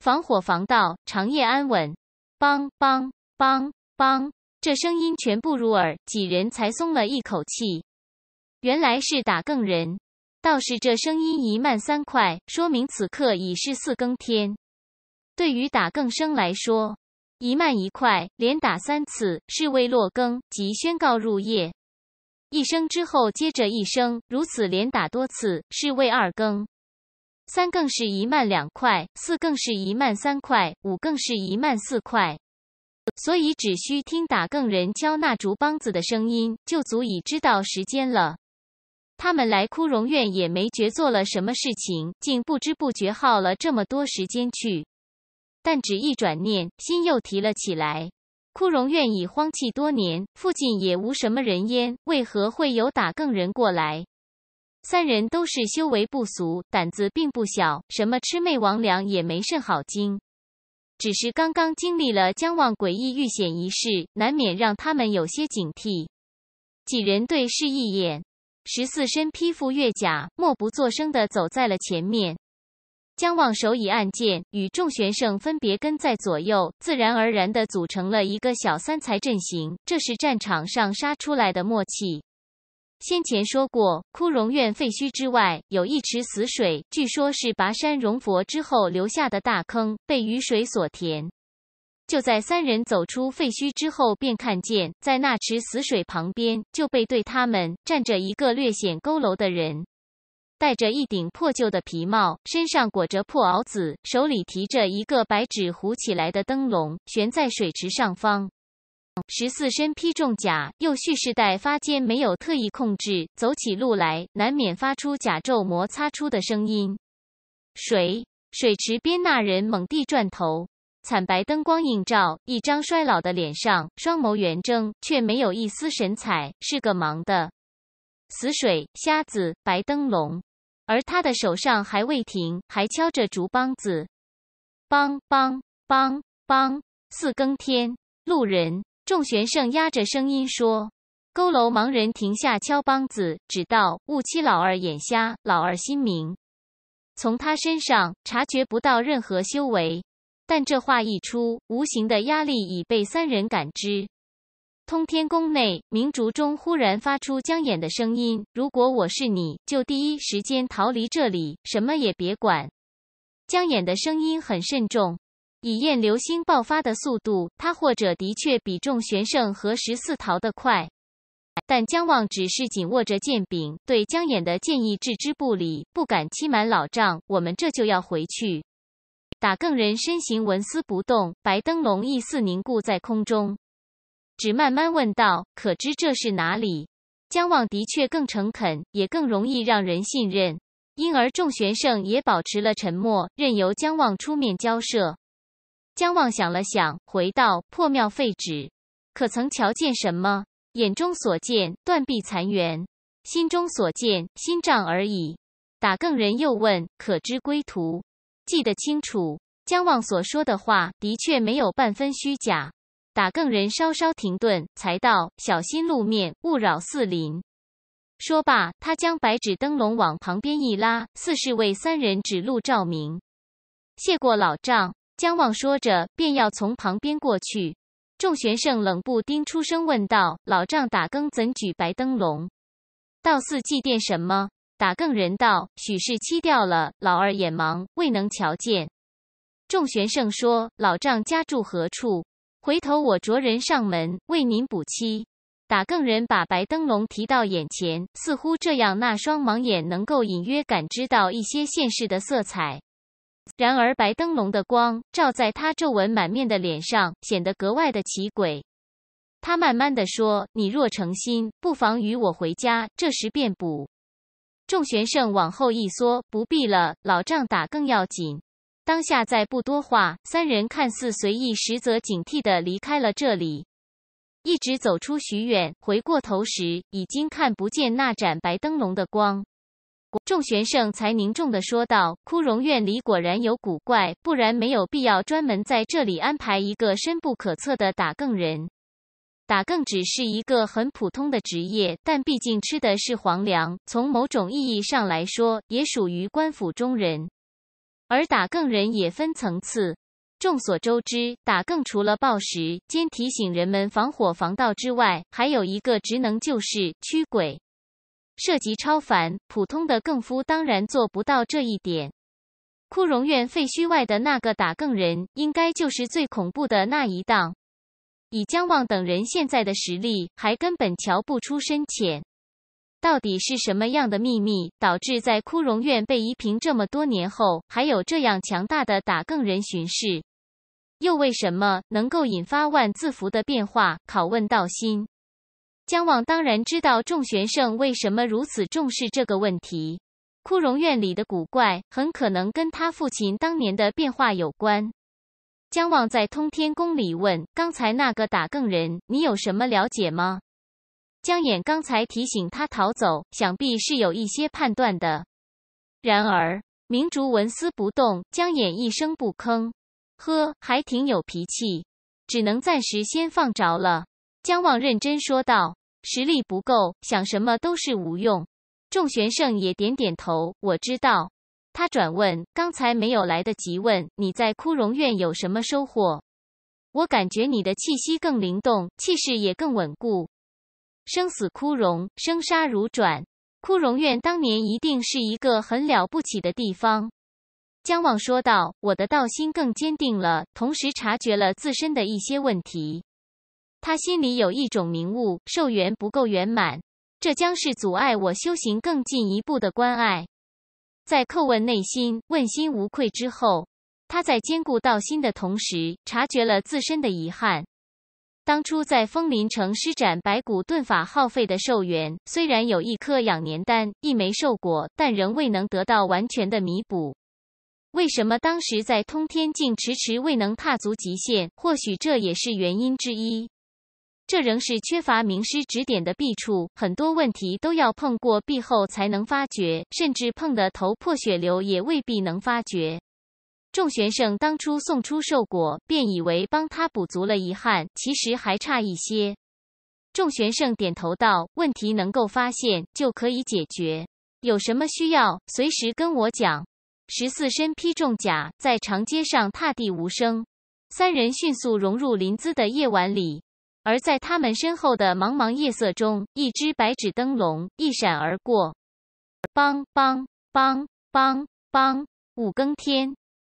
防火防盗，长夜安稳。梆梆梆梆，这声音全部入耳，几人才松了一口气。原来是打更人，倒是这声音一慢三快，说明此刻已是四更天。对于打更声来说，一慢一快，连打三次是为落更，即宣告入夜。一声之后，接着一声，如此连打多次，是为二更。三更是一慢两块，四更是一慢三块，五更是一慢四块。所以只需听打更人敲那竹梆子的声音，就足以知道时间了。他们来枯荣院也没觉做了什么事情，竟不知不觉耗了这么多时间去。但只一转念，心又提了起来。枯荣院已荒弃多年，附近也无什么人烟，为何会有打更人过来？三人都是修为不俗，胆子并不小，什么魑魅魍魉也没甚好惊。只是刚刚经历了江望诡异遇险一事，难免让他们有些警惕。几人对视一眼，十四身披覆月甲，默不作声地走在了前面。江望手以暗剑，与众玄圣分别跟在左右，自然而然地组成了一个小三才阵型。这是战场上杀出来的默契。先前说过，枯荣院废墟之外有一池死水，据说是跋山容佛之后留下的大坑，被雨水所填。就在三人走出废墟之后，便看见在那池死水旁边，就背对他们站着一个略显佝偻的人，戴着一顶破旧的皮帽，身上裹着破袄子，手里提着一个白纸糊起来的灯笼，悬在水池上方。十四身披重甲，又蓄势待发，间没有特意控制，走起路来难免发出甲胄摩擦出的声音。水水池边那人猛地转头，惨白灯光映照一张衰老的脸上，双眸圆睁，却没有一丝神采，是个盲的。死水瞎子白灯笼，而他的手上还未停，还敲着竹梆子，梆梆梆梆。四更天，路人。众玄圣压着声音说：“佝偻盲人停下敲梆子，只道勿欺老二眼瞎，老二心明。从他身上察觉不到任何修为，但这话一出，无形的压力已被三人感知。通天宫内，明烛中忽然发出江衍的声音：‘如果我是你，就第一时间逃离这里，什么也别管。’江衍的声音很慎重。”以燕流星爆发的速度，他或者的确比众玄圣和十四逃得快。但姜望只是紧握着剑柄，对姜衍的建议置之不理，不敢欺瞒老丈。我们这就要回去。打更人身形纹丝不动，白灯笼亦似凝固在空中，只慢慢问道：“可知这是哪里？”姜望的确更诚恳，也更容易让人信任，因而众玄圣也保持了沉默，任由姜望出面交涉。江望想了想，回道：“破庙废纸，可曾瞧见什么？眼中所见，断壁残垣；心中所见，心障而已。”打更人又问：“可知归途？”记得清楚。江望所说的话，的确没有半分虚假。打更人稍稍停顿，才道：“小心路面，勿扰四邻。”说罢，他将白纸灯笼往旁边一拉，似是为三人指路照明。谢过老丈。姜望说着，便要从旁边过去。众玄圣冷不丁出声问道：“老丈打更怎举白灯笼？到寺祭奠什么？”打更人道：“许是漆掉了，老二眼盲，未能瞧见。”众玄圣说：“老丈家住何处？回头我着人上门为您补漆。”打更人把白灯笼提到眼前，似乎这样那双盲眼能够隐约感知到一些现实的色彩。然而，白灯笼的光照在他皱纹满面的脸上，显得格外的奇诡。他慢慢的说：“你若诚心，不妨与我回家，这时便补。”众玄圣往后一缩：“不必了，老仗打更要紧。”当下再不多话，三人看似随意，实则警惕的离开了这里，一直走出许远，回过头时，已经看不见那盏白灯笼的光。众玄圣才凝重地说道：“枯荣院里果然有古怪，不然没有必要专门在这里安排一个深不可测的打更人。打更只是一个很普通的职业，但毕竟吃的是皇粮，从某种意义上来说，也属于官府中人。而打更人也分层次。众所周知，打更除了报时兼提醒人们防火防盗之外，还有一个职能就是驱鬼。”涉及超凡普通的更夫当然做不到这一点。枯荣院废墟外的那个打更人，应该就是最恐怖的那一档。以姜望等人现在的实力，还根本瞧不出深浅。到底是什么样的秘密，导致在枯荣院被夷平这么多年后，还有这样强大的打更人巡视？又为什么能够引发万字符的变化，拷问道心？江望当然知道众玄圣为什么如此重视这个问题，枯荣院里的古怪很可能跟他父亲当年的变化有关。江望在通天宫里问：“刚才那个打更人，你有什么了解吗？”江衍刚才提醒他逃走，想必是有一些判断的。然而明烛纹丝不动，江衍一声不吭，呵，还挺有脾气，只能暂时先放着了。江望认真说道。实力不够，想什么都是无用。众玄圣也点点头。我知道，他转问：“刚才没有来得及问你在枯荣院有什么收获？我感觉你的气息更灵动，气势也更稳固。生死枯荣，生杀如转。枯荣院当年一定是一个很了不起的地方。”江望说道：“我的道心更坚定了，同时察觉了自身的一些问题。”他心里有一种明悟，寿元不够圆满，这将是阻碍我修行更进一步的关爱。在叩问内心、问心无愧之后，他在兼顾道心的同时，察觉了自身的遗憾。当初在枫林城施展白骨遁法耗费的寿元，虽然有一颗养年丹、一枚寿果，但仍未能得到完全的弥补。为什么当时在通天境迟迟未能踏足极限？或许这也是原因之一。这仍是缺乏名师指点的弊处，很多问题都要碰过壁后才能发觉，甚至碰得头破血流也未必能发觉。众玄圣当初送出寿果，便以为帮他补足了遗憾，其实还差一些。众玄圣点头道：“问题能够发现，就可以解决。有什么需要，随时跟我讲。”十四身披重甲，在长街上踏地无声，三人迅速融入临淄的夜晚里。而在他们身后的茫茫夜色中，一只白纸灯笼一闪而过，梆梆梆梆梆，五更天。